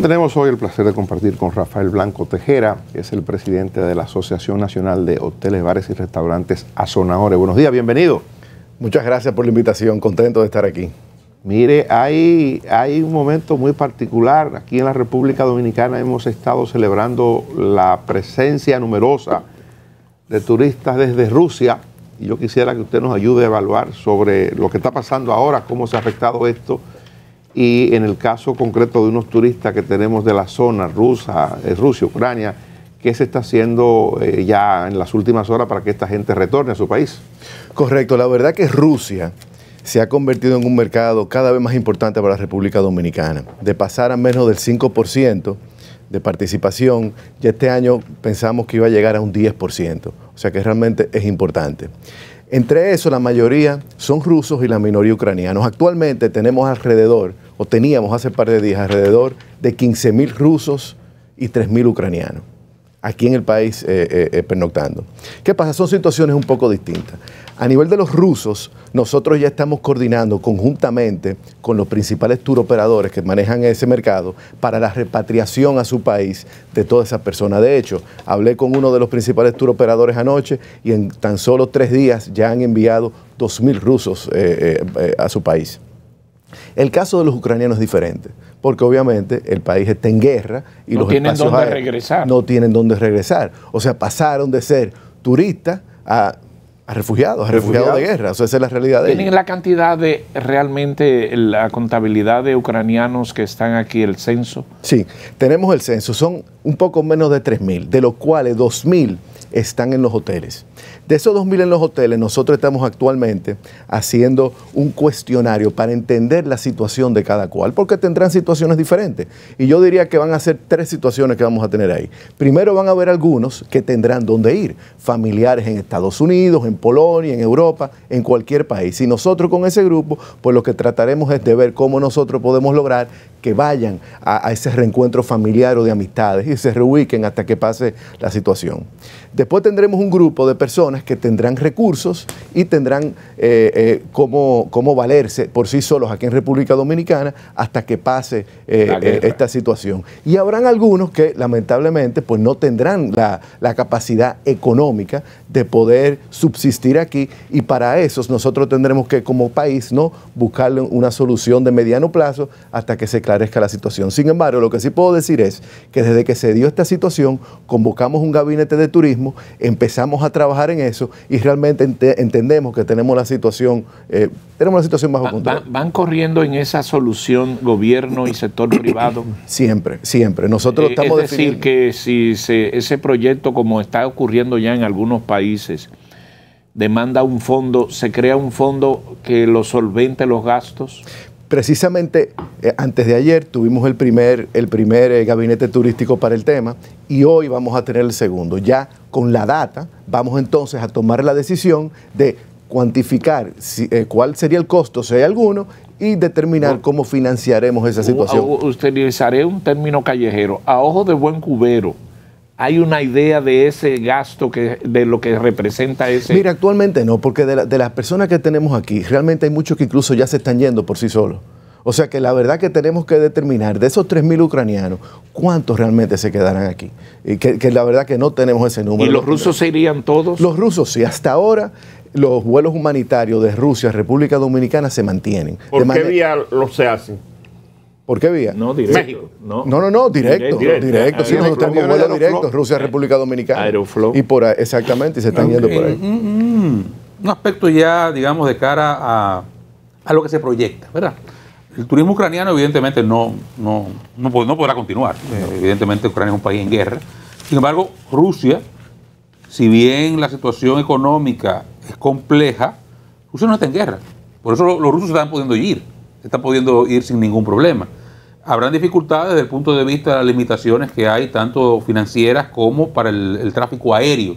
Tenemos hoy el placer de compartir con Rafael Blanco Tejera, que es el presidente de la Asociación Nacional de Hoteles, Bares y Restaurantes Azonadores. Buenos días, bienvenido. Muchas gracias por la invitación, contento de estar aquí. Mire, hay, hay un momento muy particular. Aquí en la República Dominicana hemos estado celebrando la presencia numerosa de turistas desde Rusia. Y yo quisiera que usted nos ayude a evaluar sobre lo que está pasando ahora, cómo se ha afectado esto y en el caso concreto de unos turistas que tenemos de la zona rusa, eh, Rusia, Ucrania, ¿qué se está haciendo eh, ya en las últimas horas para que esta gente retorne a su país? Correcto, la verdad que Rusia se ha convertido en un mercado cada vez más importante para la República Dominicana. De pasar a menos del 5% de participación, ya este año pensamos que iba a llegar a un 10%, o sea que realmente es importante. Entre eso, la mayoría son rusos y la minoría ucranianos. Actualmente tenemos alrededor, o teníamos hace par de días, alrededor de 15.000 rusos y 3.000 ucranianos aquí en el país eh, eh, eh, pernoctando. ¿Qué pasa? Son situaciones un poco distintas. A nivel de los rusos, nosotros ya estamos coordinando conjuntamente con los principales operadores que manejan ese mercado para la repatriación a su país de todas esas personas. De hecho, hablé con uno de los principales operadores anoche y en tan solo tres días ya han enviado 2.000 rusos a su país. El caso de los ucranianos es diferente, porque obviamente el país está en guerra y los tienen dónde regresar. no tienen dónde regresar. O sea, pasaron de ser turistas a, refugiados, a refugiados de guerra. esa es la realidad de ¿Tienen la cantidad de realmente la contabilidad de ucranianos que están aquí, el censo? Sí, tenemos el censo. Son un poco menos de 3.000, de los cuales 2.000 están en los hoteles. De esos 2.000 en los hoteles, nosotros estamos actualmente haciendo un cuestionario para entender la situación de cada cual, porque tendrán situaciones diferentes. Y yo diría que van a ser tres situaciones que vamos a tener ahí. Primero van a haber algunos que tendrán dónde ir, familiares en Estados Unidos, en Polonia, en Europa, en cualquier país. Y nosotros con ese grupo, pues lo que trataremos es de ver cómo nosotros podemos lograr que vayan a, ese reencuentro familiar o de amistades y se reubiquen hasta que pase la situación. Después tendremos un grupo de personas que tendrán recursos y tendrán eh, eh, cómo, valerse por sí solos aquí en República Dominicana hasta que pase eh, esta situación. Y habrán algunos que lamentablemente pues no tendrán la, capacidad económica de poder subsistir aquí y para esos nosotros tendremos que como país no buscarle una solución de mediano plazo hasta que se clarezca la situación. Sin embargo, lo que sí puedo decir es que desde que se dio esta situación convocamos un gabinete de turismo, empezamos a trabajar en eso y realmente entendemos que tenemos la situación, eh, tenemos la situación bajo control. Van, corriendo en esa solución gobierno y sector privado? Siempre, siempre. Nosotros eh, estamos Es decir, que si ese proyecto, como está ocurriendo ya en algunos países, demanda un fondo, se crea un fondo que lo solvente los gastos precisamente eh, antes de ayer tuvimos el primer, el primer eh, gabinete turístico para el tema y hoy vamos a tener el segundo. Ya con la data vamos entonces a tomar la decisión de cuantificar eh, cuál sería el costo, si hay alguno, y determinar cómo financiaremos esa situación. Usted Utilizaré un término callejero, a ojo de buen cubero. ¿Hay una idea de ese gasto, que, de lo que representa ese? Mira, actualmente no, porque de, las personas que tenemos aquí, realmente hay muchos que incluso ya se están yendo por sí solos. O sea que la verdad que tenemos que determinar de esos 3.000 ucranianos, ¿cuántos realmente se quedarán aquí? Y que, la verdad que no tenemos ese número. ¿Y los rusos se irían todos? Los rusos sí, hasta ahora los vuelos humanitarios de Rusia a República Dominicana se mantienen. ¿Por qué vía los se hacen? ¿Por qué vía? No, directo. México. No, no, no, directo. Directo. directo. nosotros tenemos Rusia, República Dominicana. Y por exactamente, y se están yendo por ahí. Mm, mm, mm. un aspecto ya, digamos, de cara a, a lo que se proyecta, ¿verdad? El turismo ucraniano, evidentemente, no, no, no, podrá continuar. Eh, evidentemente, Ucrania es un país en guerra. Sin embargo, Rusia, si bien la situación económica es compleja, Rusia no está en guerra. Por eso los rusos se están pudiendo ir está pudiendo ir sin ningún problema. Habrán dificultades desde el punto de vista de las limitaciones que hay, tanto financieras como para el, tráfico aéreo.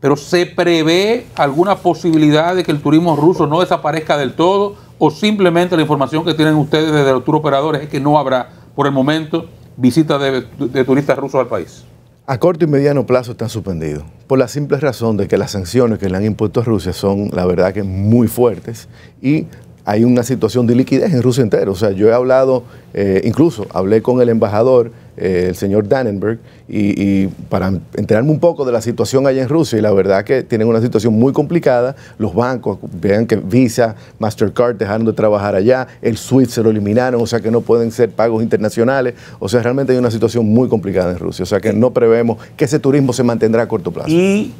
Pero se prevé alguna posibilidad de que el turismo ruso no desaparezca del todo o simplemente la información que tienen ustedes desde los tour operadores es que no habrá por el momento visitas de, turistas rusos al país. A corto y mediano plazo están suspendidos, por la simple razón de que las sanciones que le han impuesto a Rusia son, la verdad, que muy fuertes y hay una situación de liquidez en Rusia entera. O sea, yo he hablado, eh, incluso hablé con el embajador, eh, el señor Dannenberg, y, para enterarme un poco de la situación allá en Rusia, y la verdad que tienen una situación muy complicada. Los bancos, vean que Visa, Mastercard dejaron de trabajar allá, el SWIFT se lo eliminaron, o sea que no pueden ser pagos internacionales. O sea, realmente hay una situación muy complicada en Rusia. O sea que no prevemos que ese turismo se mantendrá a corto plazo. Y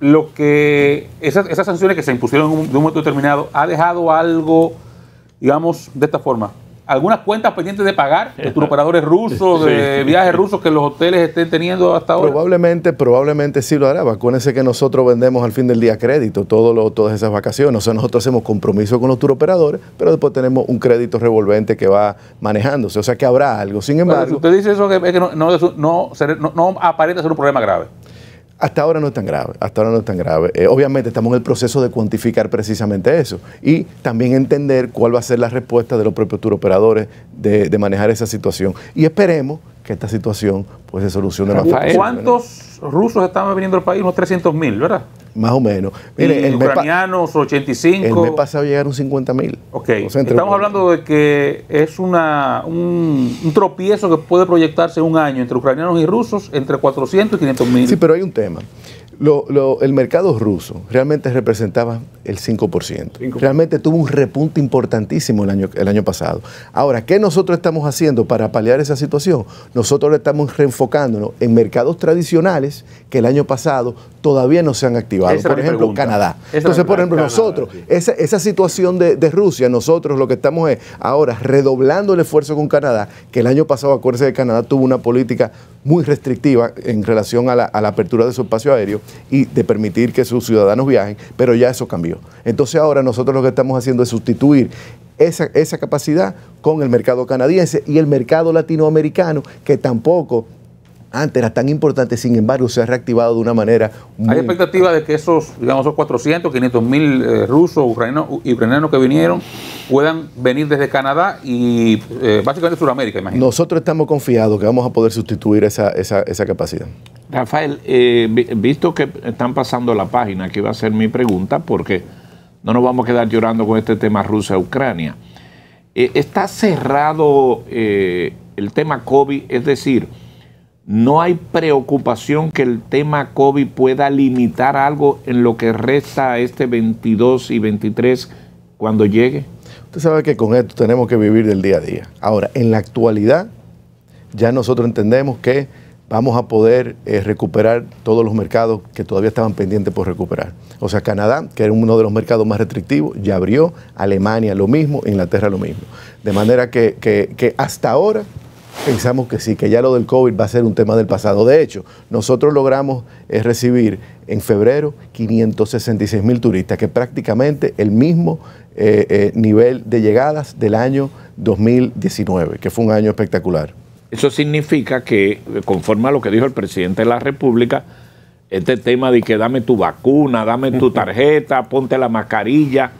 lo que esas, sanciones que se impusieron en un, de un momento determinado ha dejado algo, digamos, de esta forma. Algunas cuentas pendientes de pagar de operadores rusos, de viajes rusos que los hoteles estén teniendo hasta ahora. Probablemente, probablemente sí lo hará. Acuérdense que nosotros vendemos al fin del día crédito, todo todas esas vacaciones. O sea, nosotros hacemos compromiso con los turoperadores, pero después tenemos un crédito revolvente que va manejándose. O sea, que habrá algo. Sin embargo. usted dice eso, que no, no, no aparenta ser un problema grave. Hasta ahora no es tan grave, hasta ahora no es tan grave. Eh, obviamente estamos en el proceso de cuantificar precisamente eso y también entender cuál va a ser la respuesta de los propios turoperadores de, manejar esa situación. Y esperemos que esta situación pues, se solucione más fácil. ¿Cuántos rusos estaban viniendo al país? Unos 300 mil, ¿verdad? Más o menos. Mire, y ucranianos, 85. El mes pasado llegaron 50 mil. Ok. Estamos hablando de que es una, un, un, tropiezo que puede proyectarse un año entre ucranianos y rusos, entre 400 y 500 mil. Sí, pero hay un tema. Lo, el mercado ruso realmente representaba el 5%. Realmente tuvo un repunte importantísimo el año, el año pasado. Ahora, ¿qué nosotros estamos haciendo para paliar esa situación? Nosotros estamos reenfocándonos en mercados tradicionales que el año pasado todavía no se han activado. por ejemplo, Canadá. Entonces, por ejemplo, nosotros, esa, situación de, Rusia, nosotros lo que estamos es ahora redoblando el esfuerzo con Canadá, que el año pasado, acuérdense de Canadá, tuvo una política muy restrictiva en relación a la, apertura de su espacio aéreo y de permitir que sus ciudadanos viajen, pero ya eso cambió. Entonces ahora nosotros lo que estamos haciendo es sustituir esa, capacidad con el mercado canadiense y el mercado latinoamericano, que tampoco antes era tan importante, sin embargo, se ha reactivado de una manera muy... Hay expectativa de que esos, digamos, esos 400, 500 mil eh, rusos, ucranianos, ucranianos que vinieron puedan venir desde Canadá y eh, básicamente Sudamérica, imagino. Nosotros estamos confiados que vamos a poder sustituir esa, capacidad. Rafael, eh, visto que están pasando la página, que va a ser mi pregunta, porque no nos vamos a quedar llorando con este tema Rusia-Ucrania. Eh, ¿Está cerrado el tema COVID? Es decir, ¿no hay preocupación que el tema COVID pueda limitar algo en lo que resta a este 22 y 23 cuando llegue? Usted sabe que con esto tenemos que vivir del día a día. Ahora, en la actualidad, ya nosotros entendemos que vamos a poder eh, recuperar todos los mercados que todavía estaban pendientes por recuperar. O sea, Canadá, que era uno de los mercados más restrictivos, ya abrió, Alemania lo mismo, Inglaterra lo mismo. De manera que, que hasta ahora Pensamos que sí, que ya lo del COVID va a ser un tema del pasado. De hecho, nosotros logramos eh, recibir en febrero 566 mil turistas, que es prácticamente el mismo eh, eh, nivel de llegadas del año 2019, que fue un año espectacular. Eso significa que, conforme a lo que dijo el presidente de la República, este tema de que dame tu vacuna, dame tu tarjeta, ponte la mascarilla,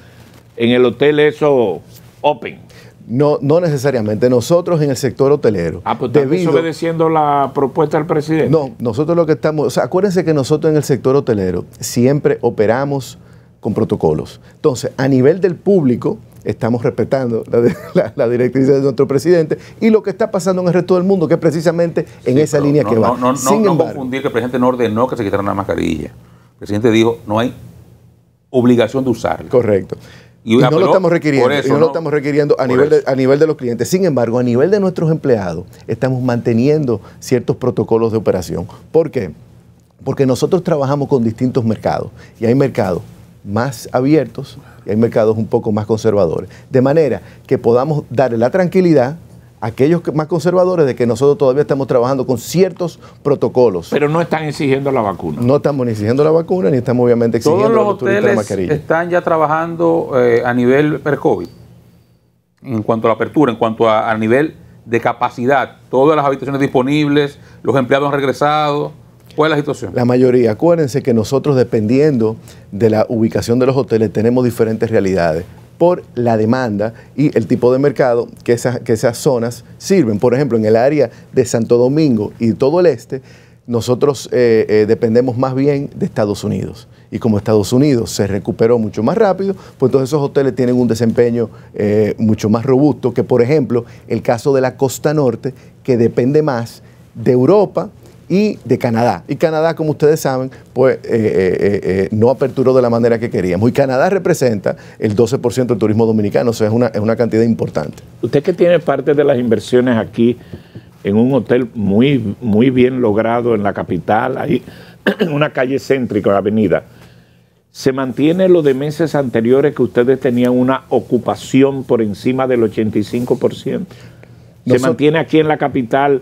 en el hotel eso open. No, no necesariamente. Nosotros en el sector hotelero. Ah, pues desobedeciendo la propuesta del presidente. No, nosotros lo que estamos. O sea, acuérdense que nosotros en el sector hotelero siempre operamos con protocolos. Entonces, a nivel del público, estamos respetando la, la, directriz de nuestro presidente y lo que está pasando en el resto del mundo, que es precisamente en esa línea que va. No, no, Sin no, confundir que el presidente no ordenó que se quitaran la mascarilla. El presidente dijo, no hay obligación de usarla. Correcto. Ah, y, no lo estamos requiriendo. no, lo estamos requiriendo a nivel, a nivel de los clientes. Sin embargo, a nivel de nuestros empleados, estamos manteniendo ciertos protocolos de operación. ¿Por qué? Porque nosotros trabajamos con distintos mercados y hay mercados más abiertos y hay mercados un poco más conservadores. De manera que podamos darle la tranquilidad aquellos más conservadores de que nosotros todavía estamos trabajando con ciertos protocolos. Pero no están exigiendo la vacuna. No estamos ni exigiendo la vacuna ni estamos obviamente exigiendo Todos los, hoteles están ya trabajando eh, a nivel per COVID en cuanto a la apertura, en cuanto a, a, nivel de capacidad, todas las habitaciones disponibles, los empleados han regresado. ¿Cuál es la situación? La mayoría. Acuérdense que nosotros, dependiendo de la ubicación de los hoteles, tenemos diferentes realidades por la demanda y el tipo de mercado que esas, que esas zonas sirven. Por ejemplo, en el área de Santo Domingo y todo el este, nosotros eh, eh, dependemos más bien de Estados Unidos. Y como Estados Unidos se recuperó mucho más rápido, pues entonces esos hoteles tienen un desempeño eh, mucho más robusto que, por ejemplo, el caso de la costa norte, que depende más de Europa y de Canadá. Y Canadá, como ustedes saben, pues eh, eh, eh, no aperturó de la manera que queríamos. Y Canadá representa el 12% del turismo dominicano, o sea, es una, cantidad importante. Usted que tiene parte de las inversiones aquí en un hotel muy, muy bien logrado en la capital, ahí en una calle céntrica, la avenida, ¿se mantiene lo de meses anteriores que ustedes tenían una ocupación por encima del 85%? ¿Se mantiene aquí en la capital?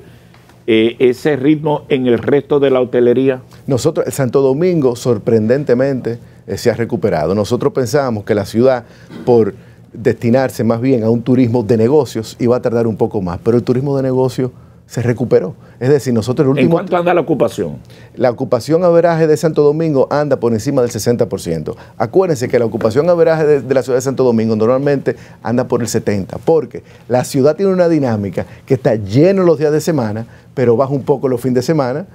Eh, ese ritmo en el resto de la hotelería? Nosotros, Santo Domingo, sorprendentemente, eh, se ha recuperado. Nosotros pensábamos que la ciudad, por destinarse más bien a un turismo de negocios, iba a tardar un poco más, pero el turismo de negocios se recuperó. Es decir, nosotros el último... ¿En cuánto anda la ocupación? La ocupación a veraje de Santo Domingo anda por encima del 60%. Acuérdense que la ocupación a veraje de, la ciudad de Santo Domingo normalmente anda por el 70%, porque la ciudad tiene una dinámica que está lleno los días de semana, pero baja un poco los fines de semana,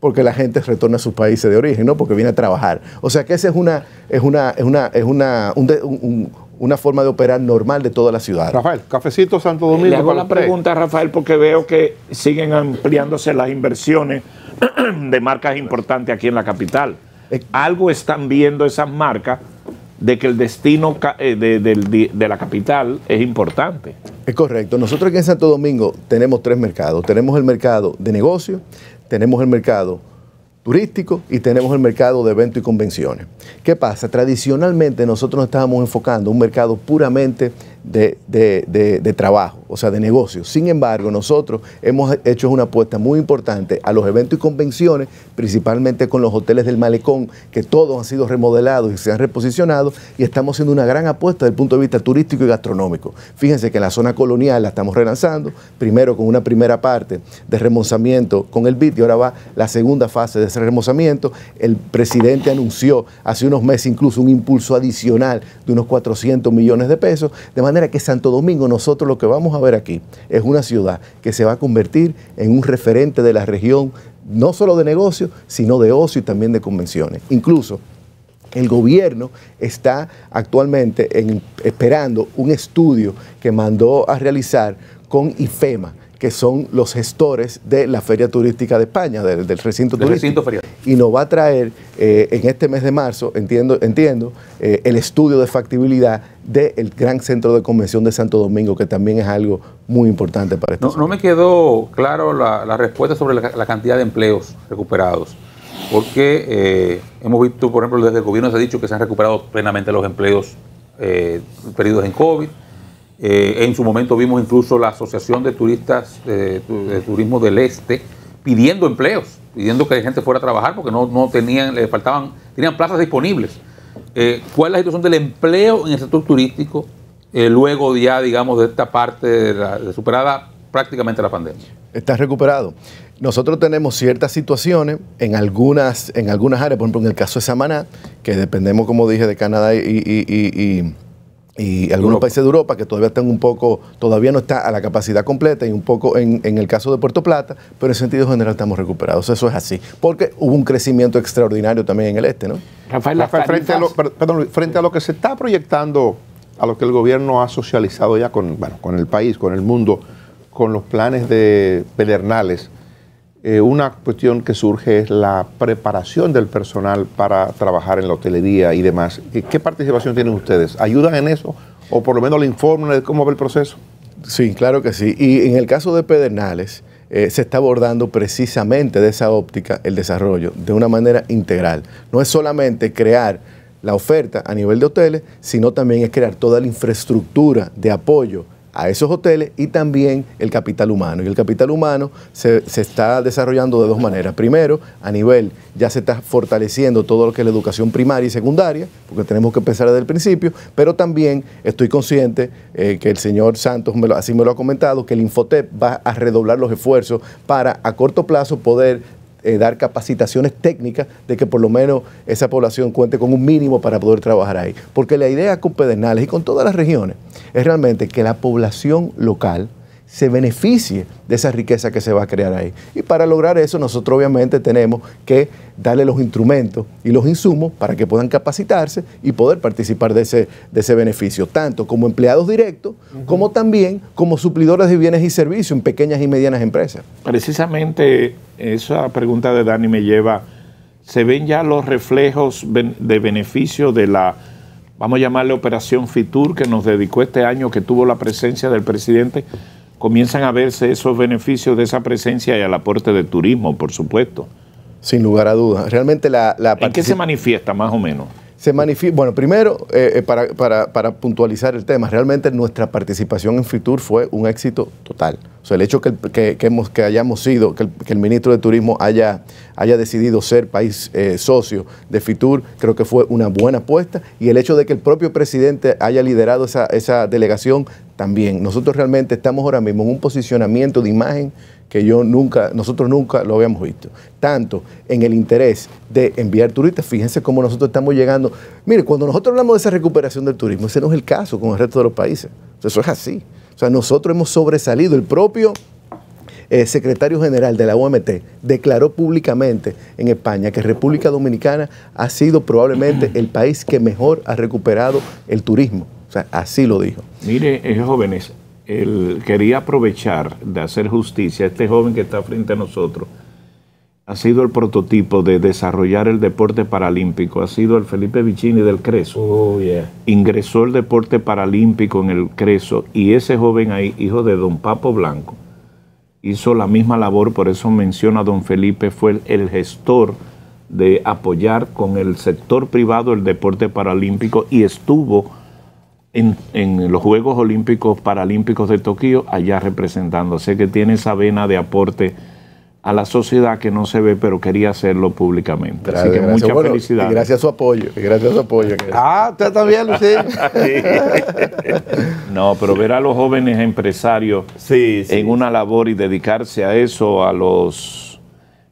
porque la gente retorna a sus países de origen, ¿no? Porque viene a trabajar. O sea que ese es una, es una, es una, es una, un, una forma de operar normal de toda la ciudad. Rafael, cafecito Santo eh, Domingo. Le hago la pregunta, Rafael, porque veo que siguen ampliándose las inversiones de marcas importantes aquí en la capital. Eh, Algo están viendo esas marcas de que el destino eh, de, la capital es importante. Es correcto. Nosotros aquí en Santo Domingo tenemos tres mercados. Tenemos el mercado de negocio, tenemos el mercado turístico y tenemos el mercado de eventos y convenciones. ¿Qué pasa? Tradicionalmente nosotros nos estábamos enfocando un mercado puramente de, trabajo, o sea, de negocio. Sin embargo, nosotros hemos hecho una apuesta muy importante a los eventos y convenciones, principalmente con los hoteles del malecón, que todos han sido remodelados y se han reposicionado, y estamos haciendo una gran apuesta desde el punto de vista turístico y gastronómico. Fíjense que la zona colonial la estamos relanzando, primero con una primera parte de remozamiento con el BIT, y ahora va la segunda fase de ese remozamiento. El presidente anunció hace unos meses incluso un impulso adicional de unos 400 millones de pesos, de manera que Santo Domingo, nosotros lo que vamos a ver aquí es una ciudad que se va a convertir en un referente de la región, no solo de negocios, sino de ocio y también de convenciones. Incluso el gobierno está actualmente esperando un estudio que mandó a realizar con IFEMA, que son los gestores de la Feria Turística de España, del, recinto turístico. y nos va a traer eh, en este mes de marzo, entiendo, entiendo eh, el estudio de factibilidad del Gran Centro de Convención de Santo Domingo, que también es algo muy importante para este No, no me quedó claro la, respuesta sobre la, cantidad de empleos recuperados, porque eh, hemos visto, por ejemplo, desde el gobierno se ha dicho que se han recuperado plenamente los empleos perdidos en COVID eh, en su momento vimos incluso la Asociación de Turistas eh, de Turismo del Este pidiendo empleos, pidiendo que la gente fuera a trabajar porque no, no tenían, le faltaban, tenían plazas disponibles. Eh, ¿Cuál es la situación del empleo en el sector turístico luego ya, digamos, de esta parte de superada prácticamente la pandemia? Está recuperado. Nosotros tenemos ciertas situaciones en algunas, en algunas áreas, por ejemplo, en el caso de Samaná, que dependemos, como dije, de Canadá y y algunos países de Europa que todavía están un poco, todavía no está a la capacidad completa y un poco en, el caso de Puerto Plata, pero en sentido general estamos recuperados. Eso es así, porque hubo un crecimiento extraordinario también en el este, ¿no? Rafael, frente, a lo, frente a lo que se está proyectando, a lo que el gobierno ha socializado ya con, con el país, con el mundo, con los planes de Pedernales, eh, una cuestión que surge es la preparación del personal para trabajar en la hotelería y demás. Eh, ¿Qué participación tienen ustedes? ¿Ayudan en eso? ¿O por lo menos le informan de cómo va el proceso? Sí, claro que sí. Y en el caso de Pedernales, eh, se está abordando precisamente de esa óptica el desarrollo de una manera integral. No es solamente crear la oferta a nivel de hoteles, sino también es crear toda la infraestructura de apoyo a esos hoteles y también el capital humano. Y el capital humano se, está desarrollando de dos maneras. Primero, a nivel, ya se está fortaleciendo todo lo que es la educación primaria y secundaria, porque tenemos que empezar desde el principio, pero también estoy consciente eh, que el señor Santos me así me lo ha comentado, que el Infotep va a redoblar los esfuerzos para a corto plazo poder eh, dar capacitaciones técnicas de que por lo menos esa población cuente con un mínimo para poder trabajar ahí. Porque la idea con Pedernales y con todas las regiones es realmente que la población local se beneficie de esa riqueza que se va a crear ahí. Y para lograr eso nosotros obviamente tenemos que darle los instrumentos y los insumos para que puedan capacitarse y poder participar de ese, de ese beneficio, tanto como empleados directos, como también como suplidores de bienes y servicios en pequeñas y medianas empresas. Precisamente esa pregunta de Dani me lleva, ¿se ven ya los reflejos de beneficio de la vamos a llamarle Operación Fitur, que nos dedicó este año, que tuvo la presencia del presidente comienzan a verse esos beneficios de esa presencia y al aporte del turismo, por supuesto. Sin lugar a dudas. Realmente la, ¿En qué se manifiesta más o menos? se Bueno, primero, eh, eh, para, puntualizar el tema, realmente nuestra participación en FITUR fue un éxito total. O sea, el hecho que, que, hemos, que hayamos sido, que el, ministro de Turismo haya, haya decidido ser país eh, socio de FITUR, creo que fue una buena apuesta. Y el hecho de que el propio presidente haya liderado esa, esa delegación también. Nosotros realmente estamos ahora mismo en un posicionamiento de imagen que yo nunca, nosotros nunca lo habíamos visto. Tanto en el interés de enviar turistas, fíjense cómo nosotros estamos llegando. Mire, cuando nosotros hablamos de esa recuperación del turismo, ese no es el caso con el resto de los países. Eso es así. O sea, nosotros hemos sobresalido. El propio eh, secretario general de la OMT declaró públicamente en España que República Dominicana ha sido probablemente el país que mejor ha recuperado el turismo. O sea, así lo dijo. Mire, es eh, jóvenes, el, quería aprovechar de hacer justicia. Este joven que está frente a nosotros ha sido el prototipo de desarrollar el deporte paralímpico. Ha sido el Felipe Vicini del Creso. Oh, Ingresó el deporte paralímpico en el Creso y ese joven ahí, hijo de don Papo Blanco, hizo la misma labor, por eso menciona a don Felipe, fue el gestor de apoyar con el sector privado el deporte paralímpico y estuvo en, los Juegos Olímpicos Paralímpicos de Tokio, allá representando. Sé que tiene esa vena de aporte a la sociedad que no se ve, pero quería hacerlo públicamente. Así que mucha felicidad. gracias a su apoyo, gracias Ah, usted también, Lucía. no, pero ver a los jóvenes empresarios en una labor y dedicarse a eso, a los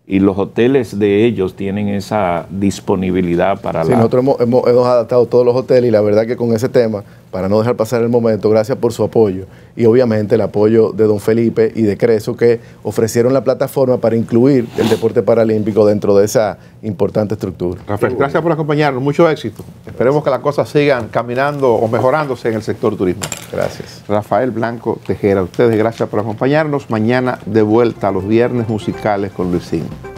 y los hoteles de ellos tienen esa disponibilidad para sí, nosotros hemos, adaptado todos los hoteles y la verdad que con ese tema para no dejar pasar el momento. Gracias por su apoyo y obviamente el apoyo de don Felipe y de Creso que ofrecieron la plataforma para incluir el deporte paralímpico dentro de esa importante estructura. Rafael, gracias por acompañarnos, mucho éxito. Esperemos que las cosas sigan caminando o mejorándose en el sector turismo. Gracias. Rafael Blanco Tejera, ustedes gracias por acompañarnos. Mañana de vuelta a los viernes musicales con Luisinho.